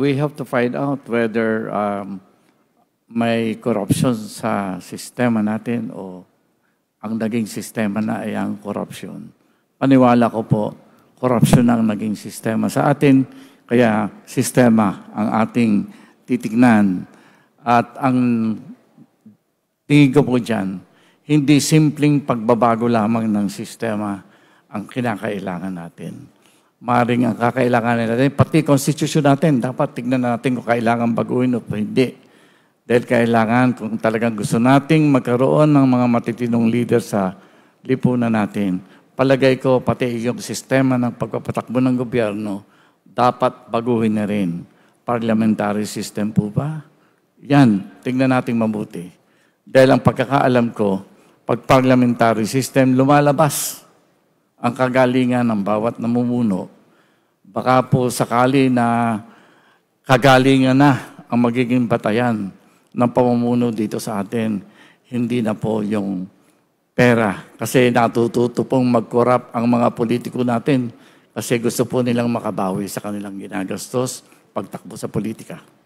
we have to find out whether um, may corruption sa sistema natin o ang naging sistema na ay ang corruption. Paniwala ko po, corruption ang naging sistema sa atin, kaya sistema ang ating titignan. At ang tingin ko po dyan, hindi simpleng pagbabago lamang ng sistema ang kinakailangan natin maring ang kakailanganin natin. Pati constitution natin, dapat tignan natin kung kailangan baguhin o hindi. Dahil kailangan, kung talagang gusto nating magkaroon ng mga matitinong leader sa lipunan natin, palagay ko pati yung sistema ng pagpapatakbo ng gobyerno, dapat baguhin na rin. Parliamentary system po ba? Yan, tingnan natin mabuti. Dahil ang pagkakaalam ko, pag parliamentary system, lumalabas ang kagalingan ng bawat namumuno. Baka po sakali na kagalingan na ang magiging batayan ng pamumuno dito sa atin, hindi na po yung pera. Kasi natututo pong magkorap ang mga politiko natin kasi gusto po nilang makabawi sa kanilang ginagastos pagtakbo sa politika.